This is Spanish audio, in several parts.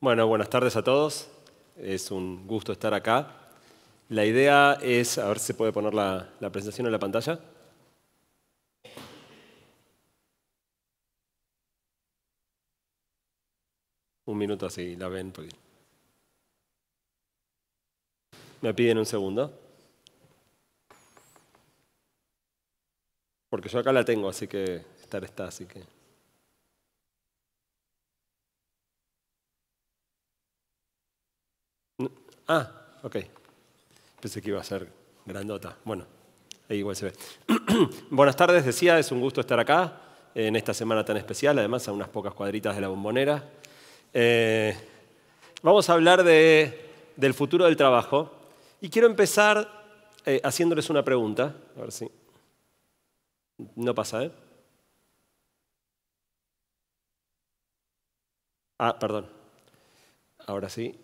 Bueno, buenas tardes a todos. Es un gusto estar acá. La idea es, a ver si se puede poner la, presentación en la pantalla. Un minuto así, la ven. Pues. Me piden un segundo. Porque yo acá la tengo, así que estar está, así que... Ah, ok. Pensé que iba a ser grandota. Bueno, ahí igual se ve. Buenas tardes, decía, es un gusto estar acá en esta semana tan especial, además a unas pocas cuadritas de la bombonera. Eh, vamos a hablar del futuro del trabajo y quiero empezar eh, haciéndoles una pregunta. A ver si. No pasa, ¿eh? Ah, perdón. Ahora sí.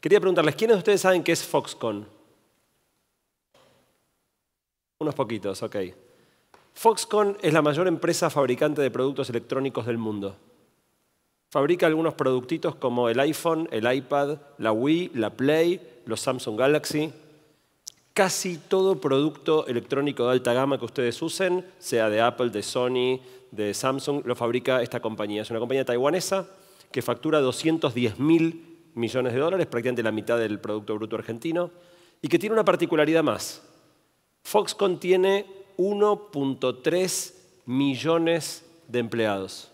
Quería preguntarles, ¿quiénes de ustedes saben qué es Foxconn? Unos poquitos, ok. Foxconn es la mayor empresa fabricante de productos electrónicos del mundo. Fabrica algunos productitos como el iPhone, el iPad, la Wii, la Play, los Samsung Galaxy. Casi todo producto electrónico de alta gama que ustedes usen, sea de Apple, de Sony, de Samsung, lo fabrica esta compañía. Es una compañía taiwanesa que factura 210.000 mil millones de dólares, prácticamente la mitad del Producto Bruto Argentino, y que tiene una particularidad más. Foxconn tiene 1.3 millones de empleados.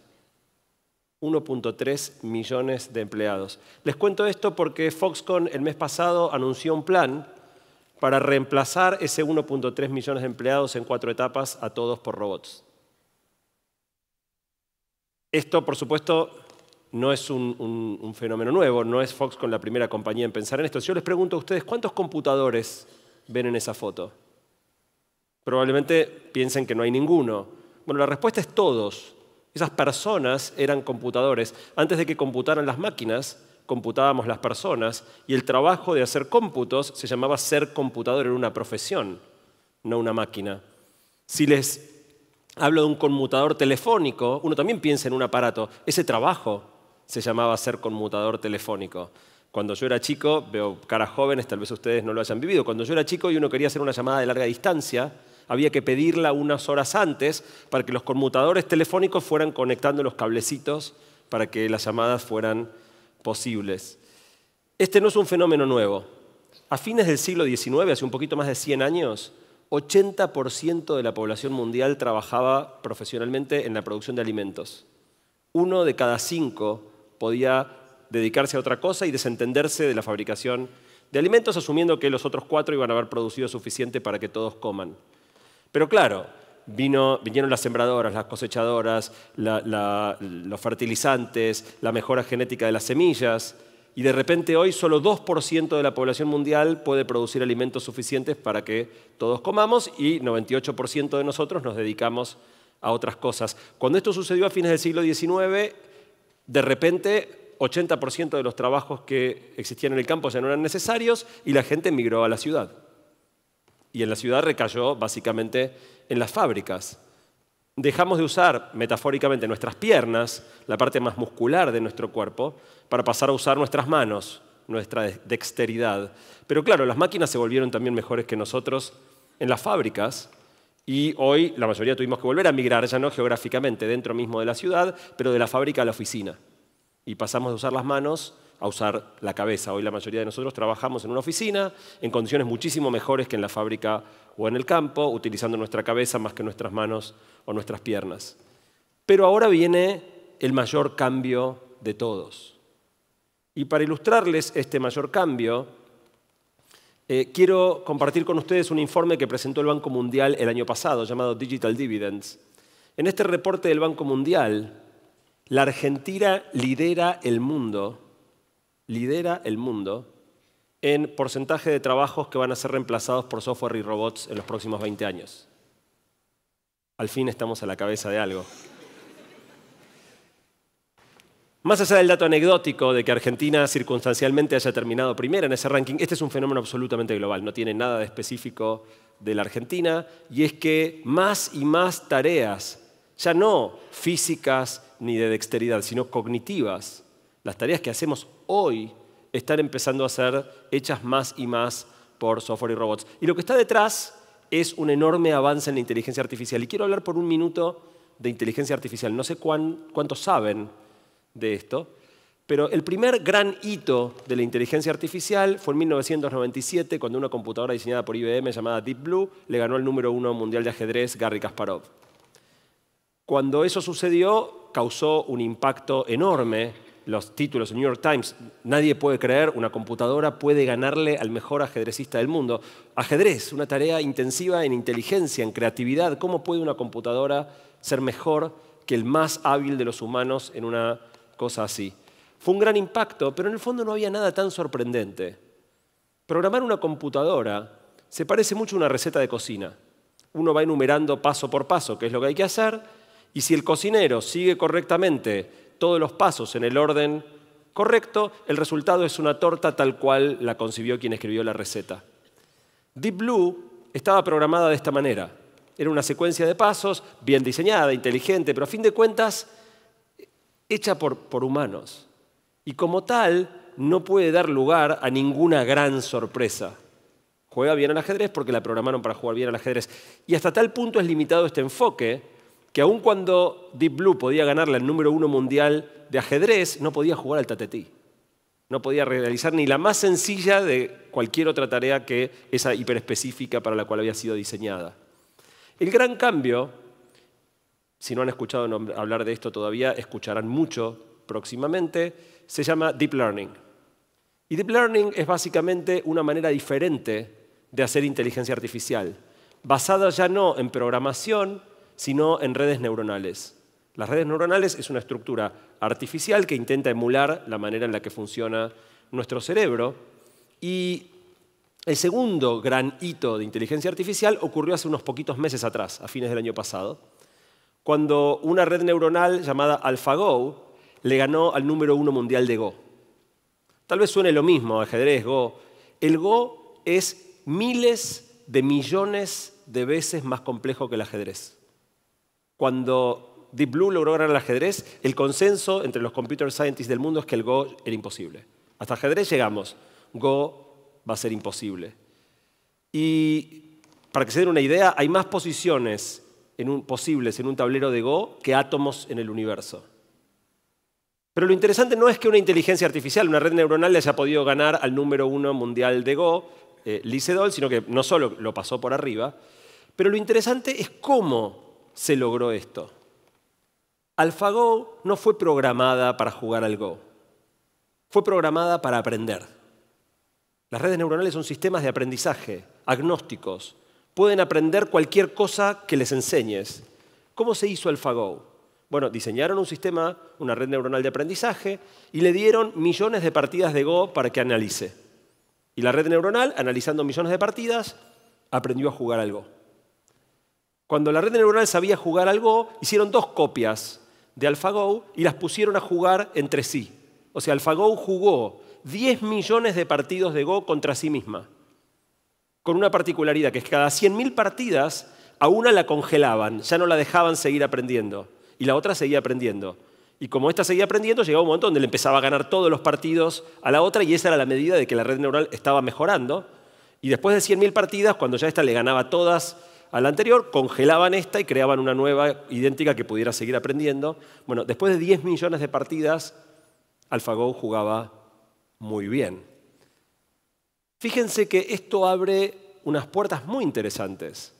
1.3 millones de empleados. Les cuento esto porque Foxconn el mes pasado anunció un plan para reemplazar ese 1.3 millones de empleados en cuatro etapas a todos por robots. Esto, por supuesto, no es un, fenómeno nuevo, no es Fox con la primera compañía en pensar en esto. Yo les pregunto a ustedes, ¿cuántos computadores ven en esa foto? Probablemente piensen que no hay ninguno. Bueno, la respuesta es todos. Esas personas eran computadores. Antes de que computaran las máquinas, computábamos las personas y el trabajo de hacer cómputos se llamaba ser computador, en una profesión, no una máquina. Si les hablo de un conmutador telefónico, uno también piensa en un aparato. Ese trabajo se llamaba ser conmutador telefónico. Cuando yo era chico, veo caras jóvenes, tal vez ustedes no lo hayan vivido, cuando yo era chico y uno quería hacer una llamada de larga distancia, había que pedirla unas horas antes para que los conmutadores telefónicos fueran conectando los cablecitos para que las llamadas fueran posibles. Este no es un fenómeno nuevo. A fines del siglo XIX, hace un poquito más de 100 años, 80% de la población mundial trabajaba profesionalmente en la producción de alimentos. Uno de cada cinco podía dedicarse a otra cosa y desentenderse de la fabricación de alimentos, asumiendo que los otros cuatro iban a haber producido suficiente para que todos coman. Pero claro, vinieron las sembradoras, las cosechadoras, los fertilizantes, la mejora genética de las semillas, y de repente hoy solo 2% de la población mundial puede producir alimentos suficientes para que todos comamos y 98% de nosotros nos dedicamos a otras cosas. Cuando esto sucedió a fines del siglo XIX, de repente, 80% de los trabajos que existían en el campo ya no eran necesarios y la gente emigró a la ciudad. Y en la ciudad recayó básicamente en las fábricas. Dejamos de usar metafóricamente nuestras piernas, la parte más muscular de nuestro cuerpo, para pasar a usar nuestras manos, nuestra dexteridad. Pero claro, las máquinas se volvieron también mejores que nosotros en las fábricas y hoy la mayoría tuvimos que volver a migrar, ya no geográficamente dentro mismo de la ciudad, pero de la fábrica a la oficina. Y pasamos de usar las manos a usar la cabeza. Hoy la mayoría de nosotros trabajamos en una oficina en condiciones muchísimo mejores que en la fábrica o en el campo, utilizando nuestra cabeza más que nuestras manos o nuestras piernas. Pero ahora viene el mayor cambio de todos. Y para ilustrarles este mayor cambio, eh, quiero compartir con ustedes un informe que presentó el Banco Mundial el año pasado, llamado Digital Dividends. En este reporte del Banco Mundial, la Argentina lidera el mundo, lidera el mundo en porcentaje de trabajos que van a ser reemplazados por software y robots en los próximos 20 años. Al fin estamos a la cabeza de algo. Más allá del dato anecdótico de que Argentina circunstancialmente haya terminado primera en ese ranking, este es un fenómeno absolutamente global, no tiene nada de específico de la Argentina, y es que más y más tareas, ya no físicas ni de dexteridad, sino cognitivas, las tareas que hacemos hoy están empezando a ser hechas más y más por software y robots. Y lo que está detrás es un enorme avance en la inteligencia artificial. Y quiero hablar por un minuto de inteligencia artificial. No sé cuántos saben de esto. Pero el primer gran hito de la inteligencia artificial fue en 1997, cuando una computadora diseñada por IBM llamada Deep Blue le ganó el número uno mundial de ajedrez, Garry Kasparov. Cuando eso sucedió, causó un impacto enorme. Los títulos del New York Times, nadie puede creer, una computadora puede ganarle al mejor ajedrecista del mundo. Ajedrez, una tarea intensiva en inteligencia, en creatividad. ¿Cómo puede una computadora ser mejor que el más hábil de los humanos en una cosa así. Fue un gran impacto, pero en el fondo no había nada tan sorprendente. Programar una computadora se parece mucho a una receta de cocina. Uno va enumerando paso por paso qué es lo que hay que hacer y si el cocinero sigue correctamente todos los pasos en el orden correcto, el resultado es una torta tal cual la concibió quien escribió la receta. Deep Blue estaba programada de esta manera. Era una secuencia de pasos bien diseñada, inteligente, pero a fin de cuentas hecha por, humanos y como tal no puede dar lugar a ninguna gran sorpresa. Juega bien al ajedrez porque la programaron para jugar bien al ajedrez. Y hasta tal punto es limitado este enfoque que aun cuando Deep Blue podía ganarle el número uno mundial de ajedrez, no podía jugar al tatetí. No podía realizar ni la más sencilla de cualquier otra tarea que esa hiperespecífica para la cual había sido diseñada. El gran cambio si no han escuchado hablar de esto todavía, escucharán mucho próximamente. Se llama Deep Learning. Y Deep Learning es básicamente una manera diferente de hacer inteligencia artificial, basada ya no en programación, sino en redes neuronales. Las redes neuronales es una estructura artificial que intenta emular la manera en la que funciona nuestro cerebro. Y el segundo gran hito de inteligencia artificial ocurrió hace unos poquitos meses atrás, a fines del año pasado cuando una red neuronal llamada AlphaGo le ganó al número uno mundial de Go. Tal vez suene lo mismo, ajedrez, Go. El Go es miles de millones de veces más complejo que el ajedrez. Cuando Deep Blue logró ganar el ajedrez, el consenso entre los computer scientists del mundo es que el Go era imposible. Hasta ajedrez llegamos. Go va a ser imposible. Y para que se den una idea, hay más posiciones en un, posibles en un tablero de Go que átomos en el universo. Pero lo interesante no es que una inteligencia artificial, una red neuronal, les haya podido ganar al número uno mundial de Go, eh, lise Sedol, sino que no solo lo pasó por arriba, pero lo interesante es cómo se logró esto. AlphaGo no fue programada para jugar al Go, fue programada para aprender. Las redes neuronales son sistemas de aprendizaje agnósticos, pueden aprender cualquier cosa que les enseñes. ¿Cómo se hizo AlphaGo? Bueno, diseñaron un sistema, una red neuronal de aprendizaje, y le dieron millones de partidas de Go para que analice. Y la red neuronal, analizando millones de partidas, aprendió a jugar al Go. Cuando la red neuronal sabía jugar al Go, hicieron dos copias de AlphaGo y las pusieron a jugar entre sí. O sea, AlphaGo jugó 10 millones de partidos de Go contra sí misma con una particularidad, que es que cada 100.000 partidas a una la congelaban, ya no la dejaban seguir aprendiendo, y la otra seguía aprendiendo. Y como esta seguía aprendiendo, llegaba un momento donde le empezaba a ganar todos los partidos a la otra y esa era la medida de que la red neural estaba mejorando. Y después de 100.000 partidas, cuando ya esta le ganaba todas a la anterior, congelaban esta y creaban una nueva idéntica que pudiera seguir aprendiendo. Bueno, después de 10 millones de partidas, AlphaGo jugaba muy bien. Fíjense que esto abre unas puertas muy interesantes.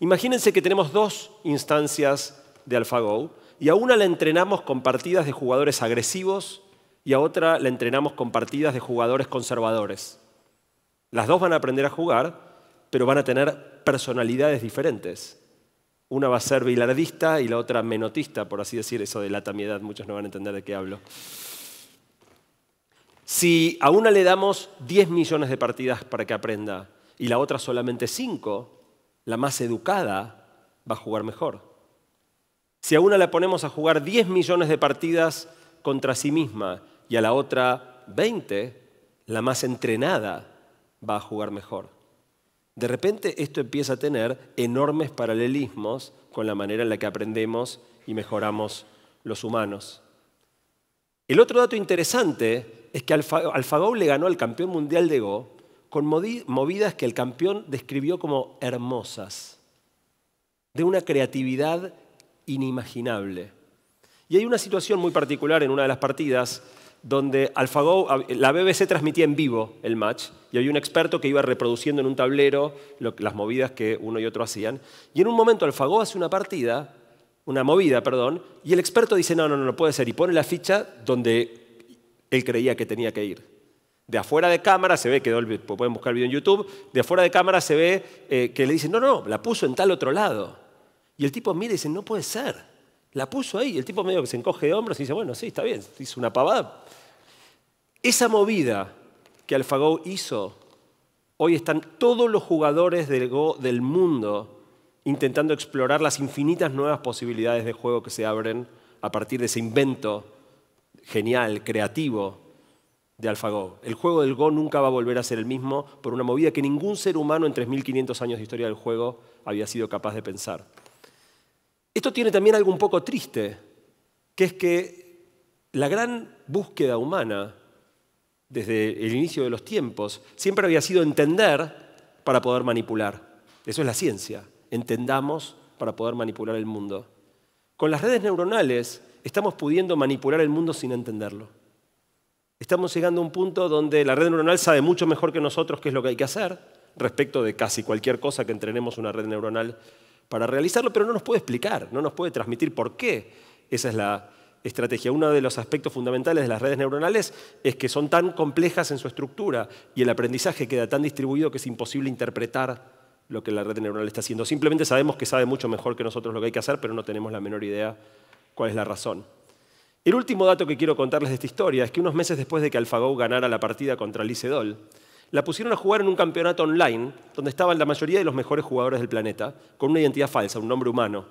Imagínense que tenemos dos instancias de AlphaGo y a una la entrenamos con partidas de jugadores agresivos y a otra la entrenamos con partidas de jugadores conservadores. Las dos van a aprender a jugar, pero van a tener personalidades diferentes. Una va a ser bilardista y la otra menotista, por así decir, eso de la tamiedad, muchos no van a entender de qué hablo. Si a una le damos 10 millones de partidas para que aprenda y la otra solamente 5, la más educada va a jugar mejor. Si a una la ponemos a jugar 10 millones de partidas contra sí misma y a la otra 20, la más entrenada va a jugar mejor. De repente esto empieza a tener enormes paralelismos con la manera en la que aprendemos y mejoramos los humanos. El otro dato interesante es que AlphaGo le ganó al campeón mundial de Go con movidas que el campeón describió como hermosas, de una creatividad inimaginable. Y hay una situación muy particular en una de las partidas donde AlphaGo, ah, la BBC transmitía en vivo el match y había un experto que iba reproduciendo en un tablero las movidas que uno y otro hacían. Y en un momento AlphaGo hace una partida, una movida, perdón, y el experto dice, no, no, no, no puede ser, y pone la ficha donde él creía que tenía que ir. De afuera de cámara se ve, que pues, pueden buscar el video en YouTube, de afuera de cámara se ve eh, que le dicen, no, no, la puso en tal otro lado. Y el tipo mira y dice, no puede ser, la puso ahí. Y el tipo medio que se encoge de hombros y dice, bueno, sí, está bien, hizo una pavada. Esa movida que AlphaGo hizo, hoy están todos los jugadores del, Go del mundo intentando explorar las infinitas nuevas posibilidades de juego que se abren a partir de ese invento genial, creativo de AlphaGo. El juego del Go nunca va a volver a ser el mismo por una movida que ningún ser humano en 3.500 años de historia del juego había sido capaz de pensar. Esto tiene también algo un poco triste, que es que la gran búsqueda humana desde el inicio de los tiempos siempre había sido entender para poder manipular. Eso es la ciencia. Entendamos para poder manipular el mundo. Con las redes neuronales estamos pudiendo manipular el mundo sin entenderlo. Estamos llegando a un punto donde la red neuronal sabe mucho mejor que nosotros qué es lo que hay que hacer respecto de casi cualquier cosa que entrenemos una red neuronal para realizarlo, pero no nos puede explicar, no nos puede transmitir por qué esa es la estrategia. Uno de los aspectos fundamentales de las redes neuronales es que son tan complejas en su estructura y el aprendizaje queda tan distribuido que es imposible interpretar lo que la red neuronal está haciendo. Simplemente sabemos que sabe mucho mejor que nosotros lo que hay que hacer, pero no tenemos la menor idea cuál es la razón. El último dato que quiero contarles de esta historia es que unos meses después de que AlphaGo ganara la partida contra doll la pusieron a jugar en un campeonato online donde estaban la mayoría de los mejores jugadores del planeta, con una identidad falsa, un nombre humano.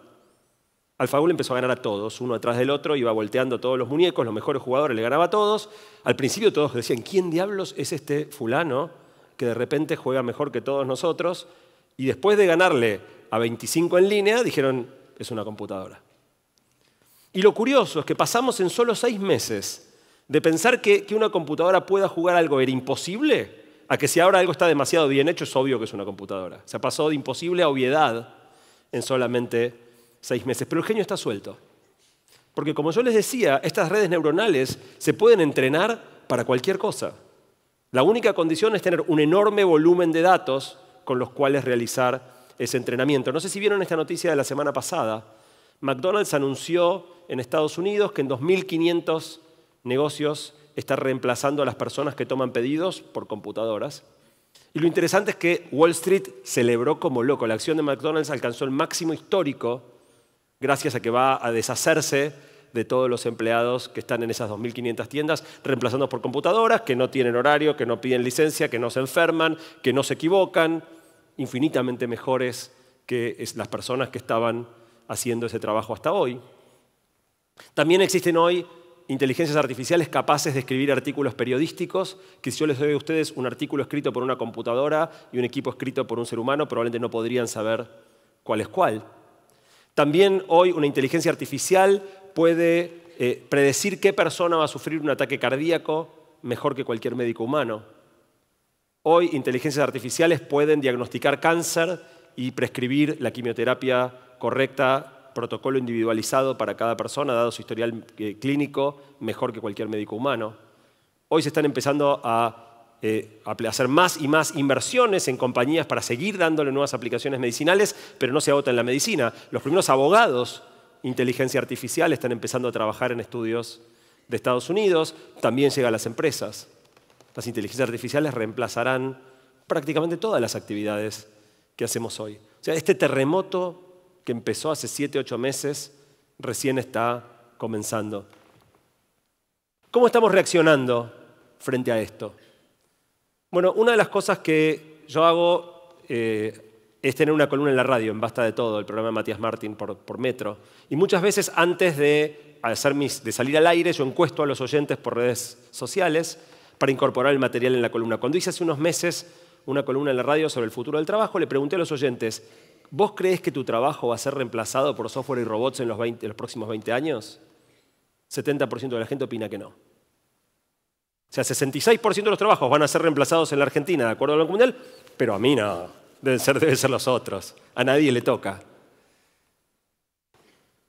AlphaGo le empezó a ganar a todos, uno atrás del otro, iba volteando todos los muñecos, los mejores jugadores le ganaba a todos. Al principio todos decían, ¿quién diablos es este fulano que de repente juega mejor que todos nosotros? Y después de ganarle a 25 en línea, dijeron, es una computadora. Y lo curioso es que pasamos en solo seis meses de pensar que, una computadora pueda jugar algo era imposible, a que si ahora algo está demasiado bien hecho es obvio que es una computadora. Se pasó de imposible a obviedad en solamente seis meses. Pero el genio está suelto. Porque como yo les decía, estas redes neuronales se pueden entrenar para cualquier cosa. La única condición es tener un enorme volumen de datos con los cuales realizar ese entrenamiento. No sé si vieron esta noticia de la semana pasada McDonald's anunció en Estados Unidos que en 2.500 negocios está reemplazando a las personas que toman pedidos por computadoras. Y lo interesante es que Wall Street celebró como loco. La acción de McDonald's alcanzó el máximo histórico gracias a que va a deshacerse de todos los empleados que están en esas 2.500 tiendas, reemplazando por computadoras, que no tienen horario, que no piden licencia, que no se enferman, que no se equivocan, infinitamente mejores que las personas que estaban haciendo ese trabajo hasta hoy. También existen hoy inteligencias artificiales capaces de escribir artículos periodísticos, que si yo les doy a ustedes un artículo escrito por una computadora y un equipo escrito por un ser humano, probablemente no podrían saber cuál es cuál. También hoy una inteligencia artificial puede eh, predecir qué persona va a sufrir un ataque cardíaco mejor que cualquier médico humano. Hoy inteligencias artificiales pueden diagnosticar cáncer y prescribir la quimioterapia correcta, protocolo individualizado para cada persona, dado su historial eh, clínico, mejor que cualquier médico humano. Hoy se están empezando eh, a, hacer más y más inversiones en compañías para seguir dándole nuevas aplicaciones medicinales, pero no se agota en la medicina. Los primeros abogados inteligencia artificial están empezando a trabajar en estudios de Estados Unidos, también llega a las empresas. Las inteligencias artificiales reemplazarán prácticamente todas las actividades que hacemos hoy. O sea, este terremoto que empezó hace siete ocho meses, recién está comenzando. ¿Cómo estamos reaccionando frente a esto? Bueno, una de las cosas que yo hago eh, es tener una columna en la radio, en Basta de Todo, el programa de Matías Martín por, Metro. Y muchas veces antes de, de salir al aire, yo encuesto a los oyentes por redes sociales para incorporar el material en la columna. Cuando hice hace unos meses una columna en la radio sobre el futuro del trabajo, le pregunté a los oyentes, ¿Vos crees que tu trabajo va a ser reemplazado por software y robots en los, próximos 20 años? 70% de la gente opina que no. O sea, 66% de los trabajos van a ser reemplazados en la Argentina, de acuerdo al Banco Mundial, pero a mí no. Deben ser, deben los otros. A nadie le toca.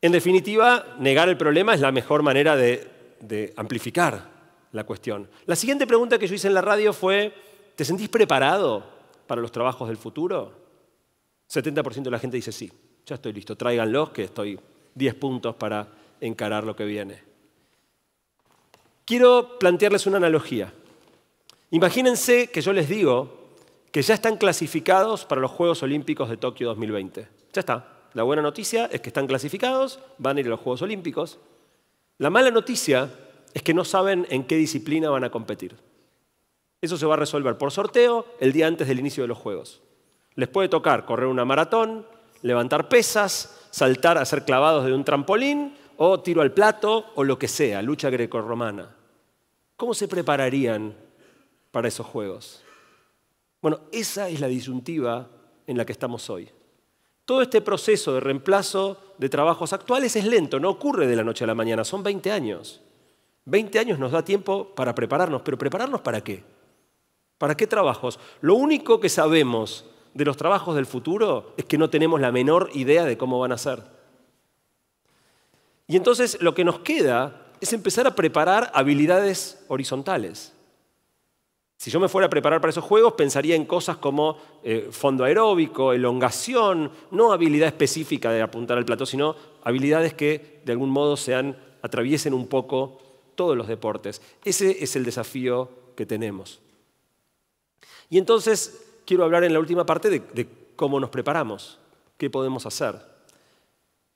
En definitiva, negar el problema es la mejor manera de amplificar la cuestión. La siguiente pregunta que yo hice en la radio fue, ¿te sentís preparado para los trabajos del futuro? 70% de la gente dice sí, ya estoy listo, tráiganlos que estoy 10 puntos para encarar lo que viene. Quiero plantearles una analogía. Imagínense que yo les digo que ya están clasificados para los Juegos Olímpicos de Tokio 2020. Ya está. La buena noticia es que están clasificados, van a ir a los Juegos Olímpicos. La mala noticia es que no saben en qué disciplina van a competir. Eso se va a resolver por sorteo el día antes del inicio de los Juegos les puede tocar correr una maratón, levantar pesas, saltar, a hacer clavados de un trampolín, o tiro al plato, o lo que sea, lucha grecorromana. ¿Cómo se prepararían para esos juegos? Bueno, esa es la disyuntiva en la que estamos hoy. Todo este proceso de reemplazo de trabajos actuales es lento, no ocurre de la noche a la mañana, son 20 años. 20 años nos da tiempo para prepararnos, pero ¿prepararnos para qué? ¿Para qué trabajos? Lo único que sabemos de los trabajos del futuro es que no tenemos la menor idea de cómo van a ser. Y entonces lo que nos queda es empezar a preparar habilidades horizontales. Si yo me fuera a preparar para esos juegos, pensaría en cosas como eh, fondo aeróbico, elongación, no habilidad específica de apuntar al plato, sino habilidades que de algún modo atraviesen un poco todos los deportes. Ese es el desafío que tenemos. Y entonces quiero hablar en la última parte de, cómo nos preparamos, qué podemos hacer.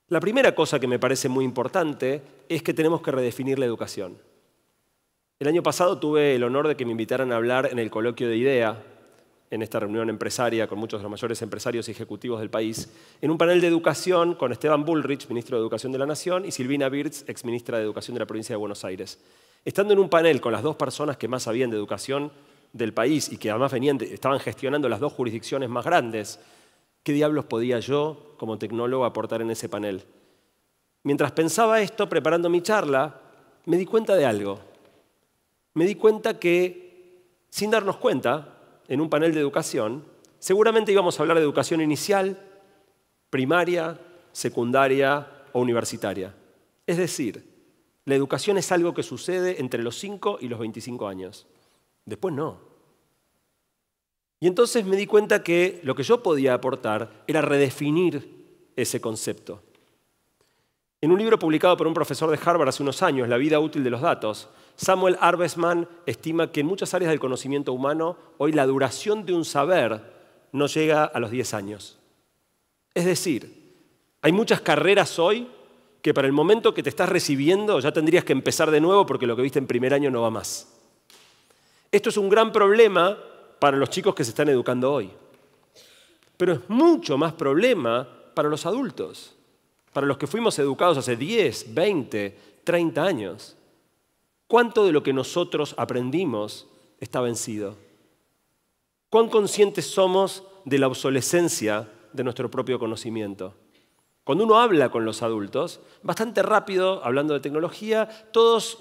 La primera cosa que me parece muy importante es que tenemos que redefinir la educación. El año pasado tuve el honor de que me invitaran a hablar en el coloquio de IDEA, en esta reunión empresaria con muchos de los mayores empresarios y ejecutivos del país, en un panel de educación con Esteban Bullrich, ministro de Educación de la Nación, y Silvina Birz, exministra de Educación de la provincia de Buenos Aires. Estando en un panel con las dos personas que más sabían de educación del país y que además estaban gestionando las dos jurisdicciones más grandes, ¿qué diablos podía yo como tecnólogo aportar en ese panel? Mientras pensaba esto, preparando mi charla, me di cuenta de algo. Me di cuenta que, sin darnos cuenta, en un panel de educación, seguramente íbamos a hablar de educación inicial, primaria, secundaria o universitaria. Es decir, la educación es algo que sucede entre los 5 y los 25 años. Después no. Y entonces me di cuenta que lo que yo podía aportar era redefinir ese concepto. En un libro publicado por un profesor de Harvard hace unos años, La vida útil de los datos, Samuel Arbesman estima que en muchas áreas del conocimiento humano hoy la duración de un saber no llega a los 10 años. Es decir, hay muchas carreras hoy que para el momento que te estás recibiendo ya tendrías que empezar de nuevo porque lo que viste en primer año no va más. Esto es un gran problema para los chicos que se están educando hoy. Pero es mucho más problema para los adultos, para los que fuimos educados hace 10, 20, 30 años. ¿Cuánto de lo que nosotros aprendimos está vencido? ¿Cuán conscientes somos de la obsolescencia de nuestro propio conocimiento? Cuando uno habla con los adultos, bastante rápido, hablando de tecnología, todos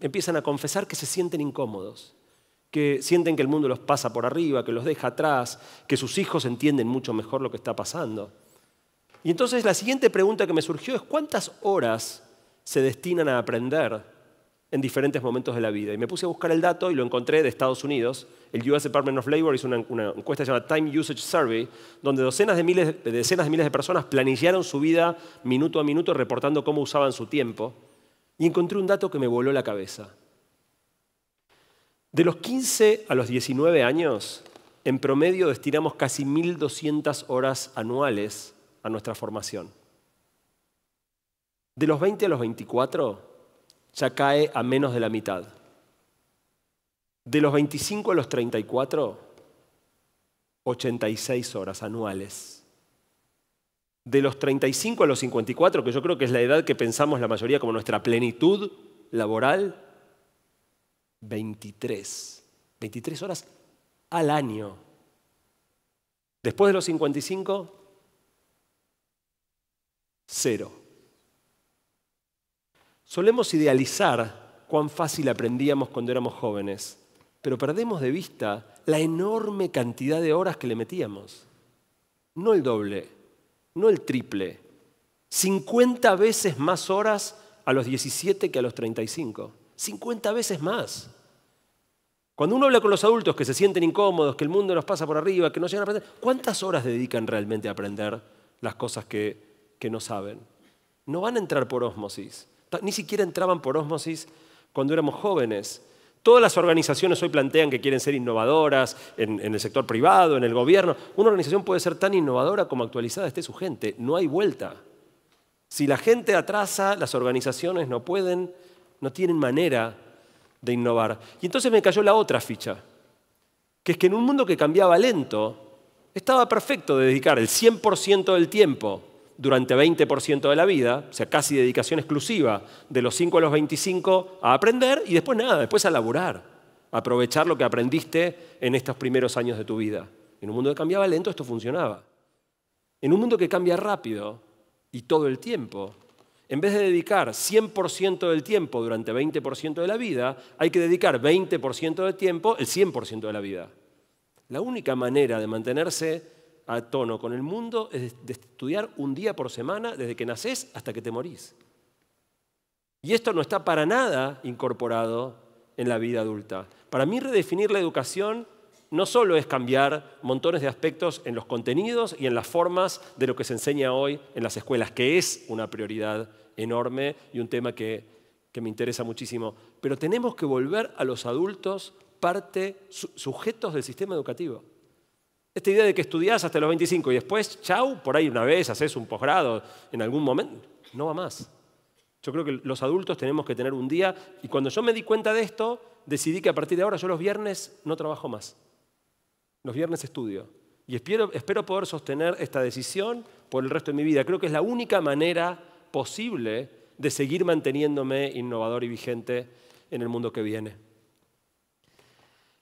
empiezan a confesar que se sienten incómodos que sienten que el mundo los pasa por arriba, que los deja atrás, que sus hijos entienden mucho mejor lo que está pasando. Y entonces la siguiente pregunta que me surgió es cuántas horas se destinan a aprender en diferentes momentos de la vida. Y me puse a buscar el dato y lo encontré de Estados Unidos. El US Department of Labor hizo una, encuesta llamada Time Usage Survey, donde de, miles, decenas de miles de personas planillaron su vida minuto a minuto reportando cómo usaban su tiempo. Y encontré un dato que me voló la cabeza. De los 15 a los 19 años, en promedio destinamos casi 1.200 horas anuales a nuestra formación. De los 20 a los 24, ya cae a menos de la mitad. De los 25 a los 34, 86 horas anuales. De los 35 a los 54, que yo creo que es la edad que pensamos la mayoría como nuestra plenitud laboral, 23. 23 horas al año. Después de los 55, cero. Solemos idealizar cuán fácil aprendíamos cuando éramos jóvenes, pero perdemos de vista la enorme cantidad de horas que le metíamos. No el doble, no el triple. 50 veces más horas a los 17 que a los 35. 50 veces más. Cuando uno habla con los adultos que se sienten incómodos, que el mundo nos pasa por arriba, que no llegan a aprender, ¿cuántas horas dedican realmente a aprender las cosas que, no saben? No van a entrar por ósmosis. Ni siquiera entraban por ósmosis cuando éramos jóvenes. Todas las organizaciones hoy plantean que quieren ser innovadoras en, en, el sector privado, en el gobierno. Una organización puede ser tan innovadora como actualizada esté su gente. No hay vuelta. Si la gente atrasa, las organizaciones no pueden, no tienen manera de innovar. Y entonces me cayó la otra ficha, que es que en un mundo que cambiaba lento, estaba perfecto dedicar el 100% del tiempo durante 20% de la vida, o sea, casi dedicación exclusiva de los 5 a los 25 a aprender y después nada, después a laborar aprovechar lo que aprendiste en estos primeros años de tu vida. En un mundo que cambiaba lento esto funcionaba. En un mundo que cambia rápido y todo el tiempo, en vez de dedicar 100% del tiempo durante 20% de la vida, hay que dedicar 20% del tiempo, el 100% de la vida. La única manera de mantenerse a tono con el mundo es de estudiar un día por semana desde que naces hasta que te morís. Y esto no está para nada incorporado en la vida adulta. Para mí redefinir la educación no solo es cambiar montones de aspectos en los contenidos y en las formas de lo que se enseña hoy en las escuelas, que es una prioridad enorme y un tema que, que me interesa muchísimo. Pero tenemos que volver a los adultos parte, sujetos del sistema educativo. Esta idea de que estudias hasta los 25 y después, chau, por ahí una vez haces un posgrado en algún momento, no va más. Yo creo que los adultos tenemos que tener un día, y cuando yo me di cuenta de esto, decidí que a partir de ahora yo los viernes no trabajo más. Los viernes estudio. Y espero, espero poder sostener esta decisión por el resto de mi vida. Creo que es la única manera posible de seguir manteniéndome innovador y vigente en el mundo que viene.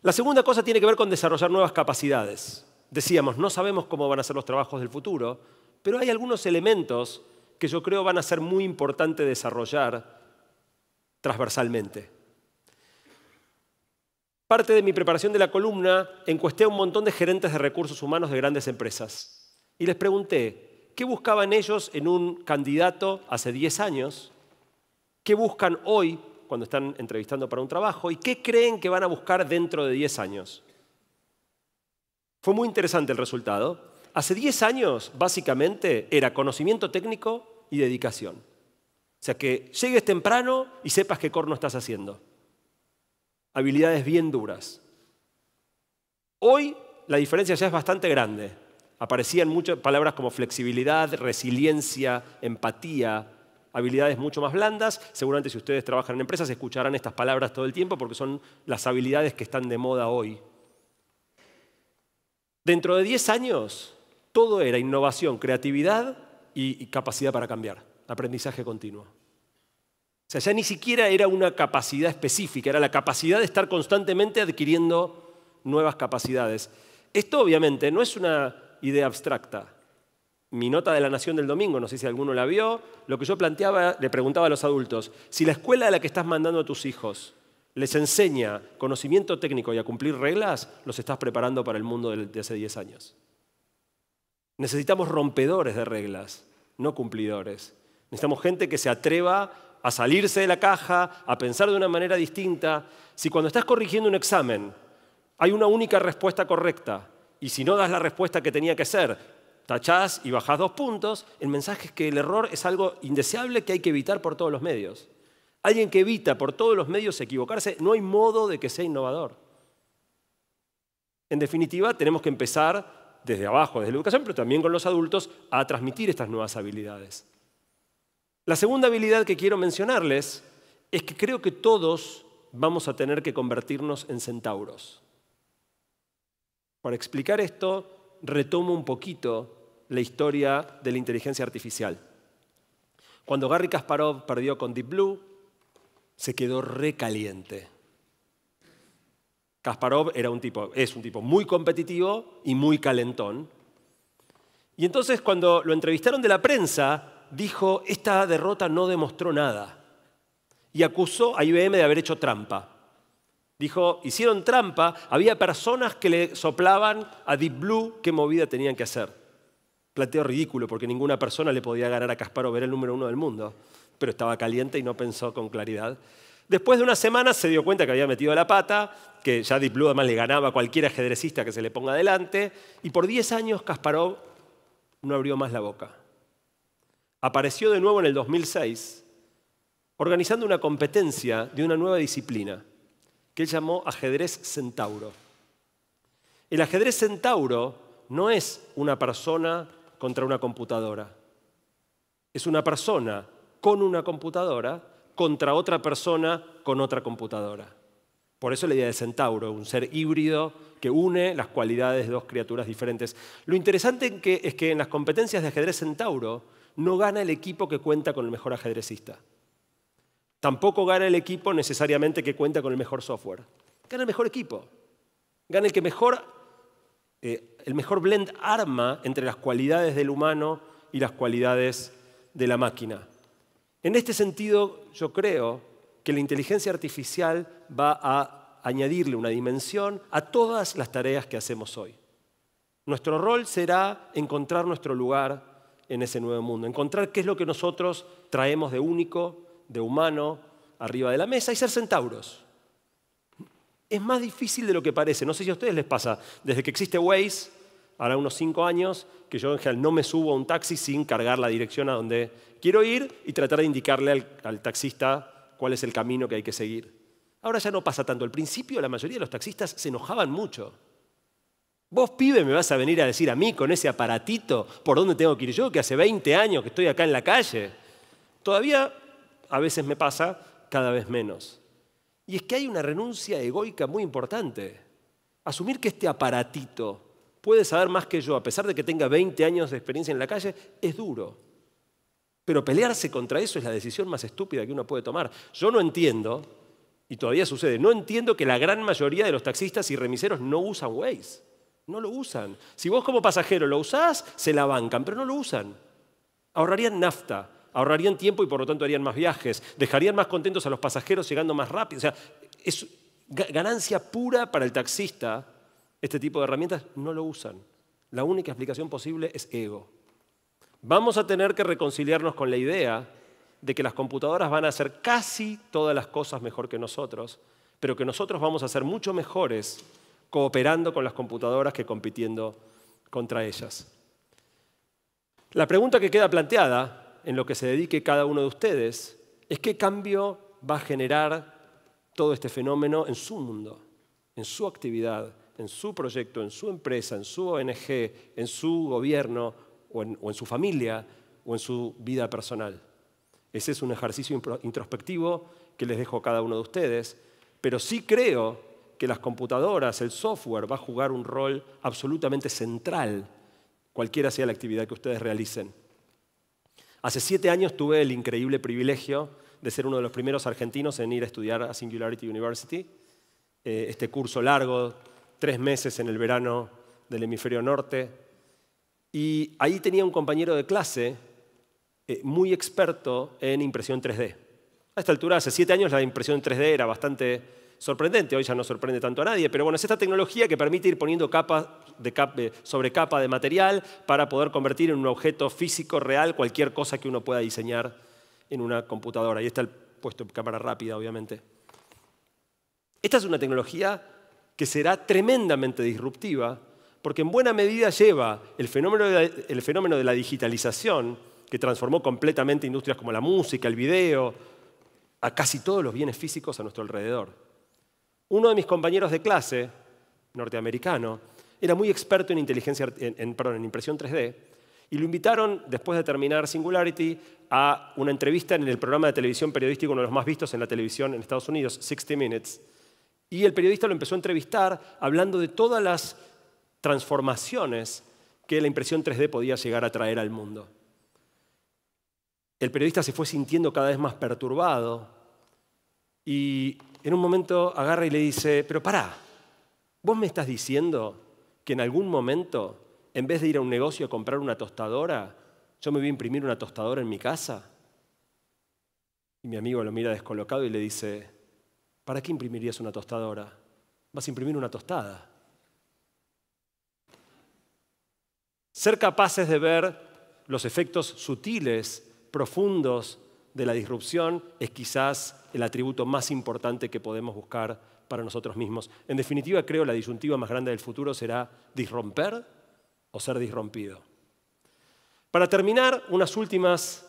La segunda cosa tiene que ver con desarrollar nuevas capacidades. Decíamos, no sabemos cómo van a ser los trabajos del futuro, pero hay algunos elementos que yo creo van a ser muy importantes desarrollar transversalmente. Parte de mi preparación de la columna encuesté a un montón de gerentes de recursos humanos de grandes empresas y les pregunté, ¿Qué buscaban ellos en un candidato hace 10 años? ¿Qué buscan hoy cuando están entrevistando para un trabajo? ¿Y qué creen que van a buscar dentro de 10 años? Fue muy interesante el resultado. Hace 10 años, básicamente, era conocimiento técnico y dedicación. O sea, que llegues temprano y sepas qué corno estás haciendo. Habilidades bien duras. Hoy la diferencia ya es bastante grande aparecían muchas palabras como flexibilidad, resiliencia, empatía, habilidades mucho más blandas. Seguramente si ustedes trabajan en empresas escucharán estas palabras todo el tiempo porque son las habilidades que están de moda hoy. Dentro de 10 años, todo era innovación, creatividad y capacidad para cambiar, aprendizaje continuo. O sea, ya ni siquiera era una capacidad específica, era la capacidad de estar constantemente adquiriendo nuevas capacidades. Esto obviamente no es una idea abstracta. Mi nota de la Nación del domingo, no sé si alguno la vio, lo que yo planteaba, le preguntaba a los adultos, si la escuela a la que estás mandando a tus hijos les enseña conocimiento técnico y a cumplir reglas, los estás preparando para el mundo de hace 10 años. Necesitamos rompedores de reglas, no cumplidores. Necesitamos gente que se atreva a salirse de la caja, a pensar de una manera distinta. Si cuando estás corrigiendo un examen hay una única respuesta correcta y si no das la respuesta que tenía que ser, tachás y bajás dos puntos, el mensaje es que el error es algo indeseable que hay que evitar por todos los medios. Alguien que evita por todos los medios equivocarse, no hay modo de que sea innovador. En definitiva, tenemos que empezar desde abajo, desde la educación, pero también con los adultos, a transmitir estas nuevas habilidades. La segunda habilidad que quiero mencionarles es que creo que todos vamos a tener que convertirnos en centauros. Para explicar esto, retomo un poquito la historia de la inteligencia artificial. Cuando Garry Kasparov perdió con Deep Blue, se quedó recaliente. Kasparov era un tipo, es un tipo muy competitivo y muy calentón. Y entonces cuando lo entrevistaron de la prensa, dijo, esta derrota no demostró nada. Y acusó a IBM de haber hecho trampa. Dijo, hicieron trampa, había personas que le soplaban a Deep Blue qué movida tenían que hacer. Plateo ridículo, porque ninguna persona le podía ganar a Kasparov, era el número uno del mundo, pero estaba caliente y no pensó con claridad. Después de una semana se dio cuenta que había metido la pata, que ya Deep Blue además le ganaba a cualquier ajedrecista que se le ponga adelante, y por 10 años Kasparov no abrió más la boca. Apareció de nuevo en el 2006 organizando una competencia de una nueva disciplina, que él llamó ajedrez centauro. El ajedrez centauro no es una persona contra una computadora. Es una persona con una computadora contra otra persona con otra computadora. Por eso la idea de centauro, un ser híbrido que une las cualidades de dos criaturas diferentes. Lo interesante es que en las competencias de ajedrez centauro no gana el equipo que cuenta con el mejor ajedrecista. Tampoco gana el equipo necesariamente que cuenta con el mejor software. Gana el mejor equipo. Gana el que mejor, eh, el mejor blend arma entre las cualidades del humano y las cualidades de la máquina. En este sentido, yo creo que la inteligencia artificial va a añadirle una dimensión a todas las tareas que hacemos hoy. Nuestro rol será encontrar nuestro lugar en ese nuevo mundo, encontrar qué es lo que nosotros traemos de único, de humano arriba de la mesa y ser centauros. Es más difícil de lo que parece. No sé si a ustedes les pasa. Desde que existe Waze, hará unos cinco años, que yo en general no me subo a un taxi sin cargar la dirección a donde quiero ir y tratar de indicarle al, al taxista cuál es el camino que hay que seguir. Ahora ya no pasa tanto. Al principio la mayoría de los taxistas se enojaban mucho. Vos, pibe, me vas a venir a decir a mí con ese aparatito por dónde tengo que ir yo, que hace 20 años que estoy acá en la calle. Todavía a veces me pasa, cada vez menos. Y es que hay una renuncia egoica muy importante. Asumir que este aparatito puede saber más que yo, a pesar de que tenga 20 años de experiencia en la calle, es duro. Pero pelearse contra eso es la decisión más estúpida que uno puede tomar. Yo no entiendo, y todavía sucede, no entiendo que la gran mayoría de los taxistas y remiseros no usan Waze. No lo usan. Si vos como pasajero lo usás, se la bancan, pero no lo usan. Ahorrarían nafta, ahorrarían tiempo y por lo tanto harían más viajes, dejarían más contentos a los pasajeros llegando más rápido. O sea, es ganancia pura para el taxista. Este tipo de herramientas no lo usan. La única explicación posible es ego. Vamos a tener que reconciliarnos con la idea de que las computadoras van a hacer casi todas las cosas mejor que nosotros, pero que nosotros vamos a ser mucho mejores cooperando con las computadoras que compitiendo contra ellas. La pregunta que queda planteada en lo que se dedique cada uno de ustedes es qué cambio va a generar todo este fenómeno en su mundo, en su actividad, en su proyecto, en su empresa, en su ONG, en su gobierno o en, su familia o en su vida personal. Ese es un ejercicio introspectivo que les dejo a cada uno de ustedes, pero sí creo que las computadoras, el software va a jugar un rol absolutamente central, cualquiera sea la actividad que ustedes realicen. Hace siete años tuve el increíble privilegio de ser uno de los primeros argentinos en ir a estudiar a Singularity University, eh, este curso largo, tres meses en el verano del hemisferio norte. Y ahí tenía un compañero de clase eh, muy experto en impresión 3D. A esta altura, hace siete años, la impresión 3D era bastante sorprendente, hoy ya no sorprende tanto a nadie, pero bueno, es esta tecnología que permite ir poniendo capa, eh, sobre capa de material para poder convertir en un objeto físico real cualquier cosa que uno pueda diseñar en una computadora. Y está el puesto de cámara rápida, obviamente. Esta es una tecnología que será tremendamente disruptiva porque en buena medida lleva el fenómeno el fenómeno de la digitalización, que transformó completamente industrias como la música, el video, a casi todos los bienes físicos a nuestro alrededor. Uno de mis compañeros de clase, norteamericano, era muy experto en, inteligencia, en, en impresión 3D y lo invitaron, después de terminar Singularity, a una entrevista en el programa de televisión periodístico, uno de los más vistos en la televisión en Estados Unidos, 60 Minutes. Y el periodista lo empezó a entrevistar hablando de todas las transformaciones que la impresión 3D podía llegar a traer al mundo. El periodista se fue sintiendo cada vez más perturbado y en un momento agarra y le dice, pero pará, vos me estás diciendo que en algún momento, en vez de ir a un negocio a comprar una tostadora, yo me voy a imprimir una tostadora en mi casa. Y mi amigo lo mira descolocado y le dice, ¿para qué imprimirías una tostadora? Vas a imprimir una tostada. Ser capaces de ver los efectos sutiles, profundos de la disrupción es quizás el atributo más importante que podemos buscar para nosotros mismos. En definitiva, creo que la disyuntiva más grande del futuro será disromper o ser disrompido. Para terminar, unas últimas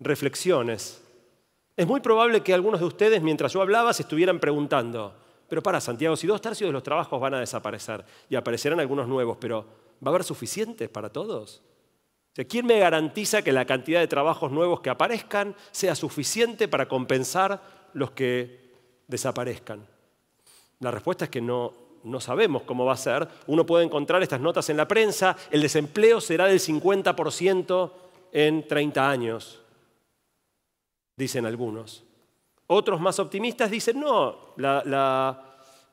reflexiones. Es muy probable que algunos de ustedes, mientras yo hablaba, se estuvieran preguntando, pero para, Santiago, si dos tercios de los trabajos van a desaparecer y aparecerán algunos nuevos, pero ¿va a haber suficientes para todos? ¿Quién me garantiza que la cantidad de trabajos nuevos que aparezcan sea suficiente para compensar los que desaparezcan? La respuesta es que no, sabemos cómo va a ser. Uno puede encontrar estas notas en la prensa, el desempleo será del 50% en 30 años, dicen algunos. Otros más optimistas dicen, no, la,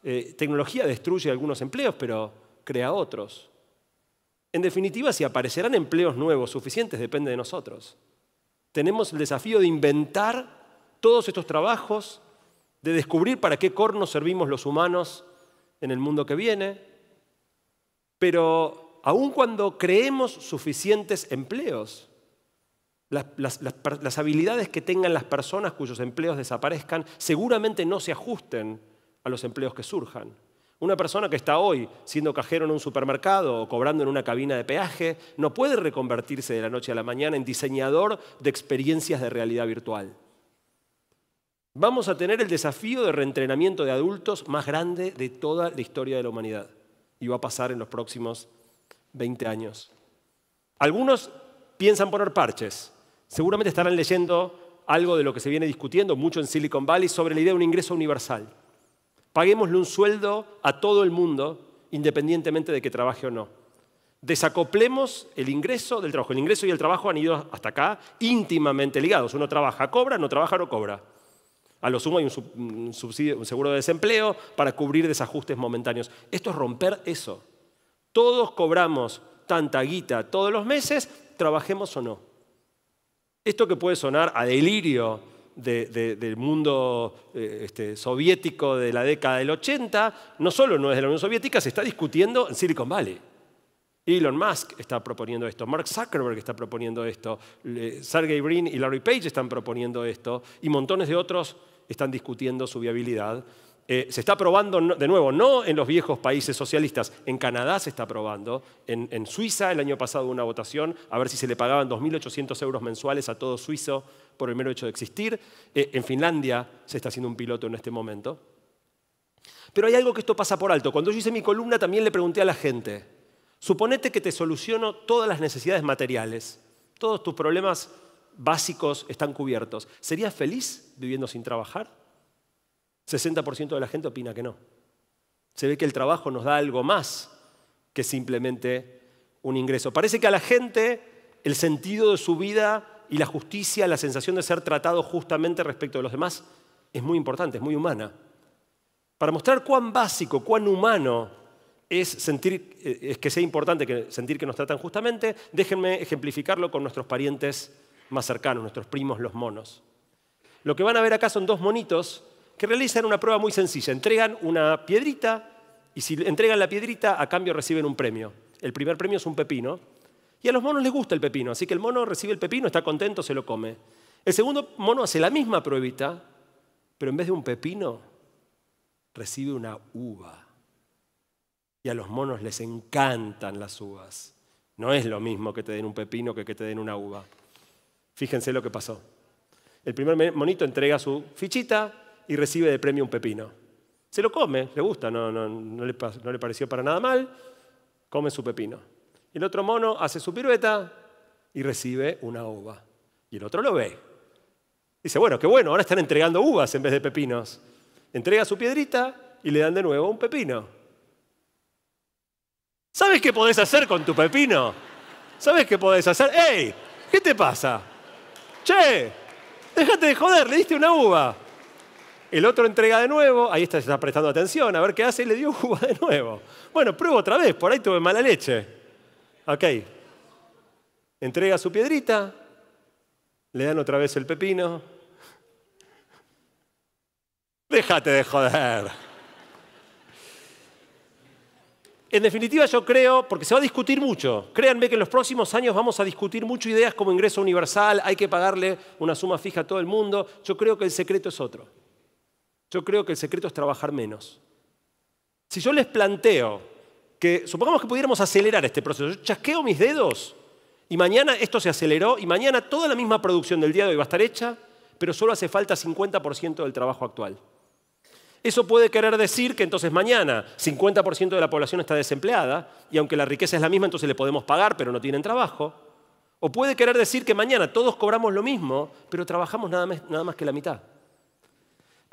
eh, tecnología destruye algunos empleos, pero crea otros. En definitiva, si aparecerán empleos nuevos suficientes, depende de nosotros. Tenemos el desafío de inventar todos estos trabajos, de descubrir para qué cornos servimos los humanos en el mundo que viene, pero aun cuando creemos suficientes empleos, las, las, habilidades que tengan las personas cuyos empleos desaparezcan seguramente no se ajusten a los empleos que surjan. Una persona que está hoy siendo cajero en un supermercado o cobrando en una cabina de peaje no puede reconvertirse de la noche a la mañana en diseñador de experiencias de realidad virtual. Vamos a tener el desafío de reentrenamiento de adultos más grande de toda la historia de la humanidad y va a pasar en los próximos 20 años. Algunos piensan poner parches. Seguramente estarán leyendo algo de lo que se viene discutiendo mucho en Silicon Valley sobre la idea de un ingreso universal. Paguémosle un sueldo a todo el mundo, independientemente de que trabaje o no. Desacoplemos el ingreso del trabajo. El ingreso y el trabajo han ido hasta acá íntimamente ligados. Uno trabaja, cobra, no trabaja, no cobra. A lo sumo hay un, subsidio, un seguro de desempleo para cubrir desajustes momentáneos. Esto es romper eso. Todos cobramos tanta guita todos los meses, trabajemos o no. Esto que puede sonar a delirio del mundo eh, este, soviético de la década del 80, no solo no es de la Unión Soviética, se está discutiendo en Silicon Valley. Elon Musk está proponiendo esto, Mark Zuckerberg está proponiendo esto, Sergey Brin y Larry Page están proponiendo esto, y montones de otros están discutiendo su viabilidad eh, se está probando de nuevo, no en los viejos países socialistas, en Canadá se está probando, en, Suiza el año pasado hubo una votación a ver si se le pagaban 2.800 euros mensuales a todo suizo por el mero hecho de existir, eh, en Finlandia se está haciendo un piloto en este momento. Pero hay algo que esto pasa por alto. Cuando yo hice mi columna también le pregunté a la gente, suponete que te soluciono todas las necesidades materiales, todos tus problemas básicos están cubiertos, ¿serías feliz viviendo sin trabajar? 60% de la gente opina que no. Se ve que el trabajo nos da algo más que simplemente un ingreso. Parece que a la gente el sentido de su vida y la justicia, la sensación de ser tratado justamente respecto de los demás, es muy importante, es muy humana. Para mostrar cuán básico, cuán humano es sentir, eh, es que sea importante sentir que nos tratan justamente, déjenme ejemplificarlo con nuestros parientes más cercanos, nuestros primos, los monos. Lo que van a ver acá son dos monitos que realizan una prueba muy sencilla. Entregan una piedrita y si entregan la piedrita a cambio reciben un premio. El primer premio es un pepino. Y a los monos les gusta el pepino, así que el mono recibe el pepino, está contento, se lo come. El segundo mono hace la misma pruebita, pero en vez de un pepino, recibe una uva. Y a los monos les encantan las uvas. No es lo mismo que te den un pepino que que te den una uva. Fíjense lo que pasó. El primer monito entrega su fichita, y recibe de premio un pepino. Se lo come, le gusta, no, le, pareció para nada mal, come su pepino. El otro mono hace su pirueta y recibe una uva. Y el otro lo ve. Dice, bueno, qué bueno, ahora están entregando uvas en vez de pepinos. Entrega su piedrita y le dan de nuevo un pepino. ¿Sabes qué podés hacer con tu pepino? ¿Sabes qué podés hacer? ¡Ey! ¿Qué te pasa? Che, déjate de joder, le diste una uva. El otro entrega de nuevo, ahí está, prestando atención, a ver qué hace, y le dio uva de nuevo. Bueno, pruebo otra vez, por ahí tuve mala leche. Ok. Entrega su piedrita, le dan otra vez el pepino. Déjate de joder. En definitiva, yo creo, porque se va a discutir mucho, créanme que en los próximos años vamos a discutir mucho ideas como ingreso universal, hay que pagarle una suma fija a todo el mundo, yo creo que el secreto es otro. Yo creo que el secreto es trabajar menos. Si yo les planteo que, supongamos que pudiéramos acelerar este proceso, yo chasqueo mis dedos y mañana esto se aceleró y mañana toda la misma producción del día de hoy va a estar hecha, pero solo hace falta 50% del trabajo actual. Eso puede querer decir que entonces mañana 50% de la población está desempleada y aunque la riqueza es la misma, entonces le podemos pagar, pero no tienen trabajo. O puede querer decir que mañana todos cobramos lo mismo, pero trabajamos nada más, que la mitad.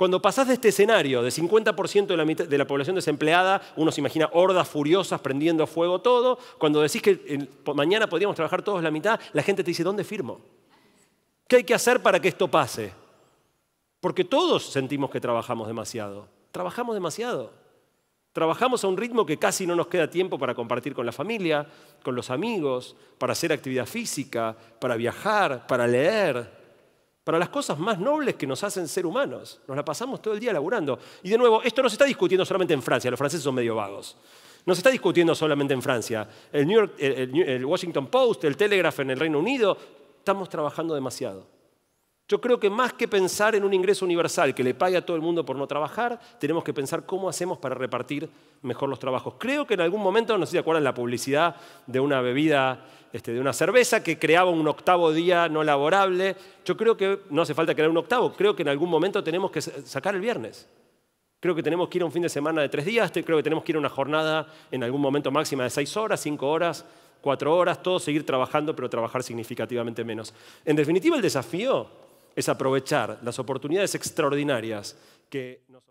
Cuando pasás de este escenario de 50% de la, población desempleada, uno se imagina hordas furiosas prendiendo fuego todo, cuando decís que mañana podríamos trabajar todos la mitad, la gente te dice, ¿dónde firmo? ¿Qué hay que hacer para que esto pase? Porque todos sentimos que trabajamos demasiado. Trabajamos demasiado. Trabajamos a un ritmo que casi no nos queda tiempo para compartir con la familia, con los amigos, para hacer actividad física, para viajar, para leer, para las cosas más nobles que nos hacen ser humanos. Nos la pasamos todo el día laburando. Y de nuevo, esto no se está discutiendo solamente en Francia, los franceses son medio vagos. No se está discutiendo solamente en Francia. El, el Washington Post, el Telegraph en el Reino Unido, estamos trabajando demasiado. Yo creo que más que pensar en un ingreso universal que le pague a todo el mundo por no trabajar, tenemos que pensar cómo hacemos para repartir mejor los trabajos. Creo que en algún momento, no sé si acuerdan la publicidad de una bebida, este, de una cerveza que creaba un octavo día no laborable. Yo creo que no hace falta crear un octavo, creo que en algún momento tenemos que sacar el viernes. Creo que tenemos que ir a un fin de semana de tres días, creo que tenemos que ir a una jornada en algún momento máxima de seis horas, cinco horas, cuatro horas, todo seguir trabajando, pero trabajar significativamente menos. En definitiva, el desafío es aprovechar las oportunidades extraordinarias que nos ofrecen.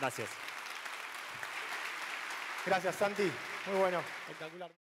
Gracias. Gracias, Santi. Muy bueno. Espectacular.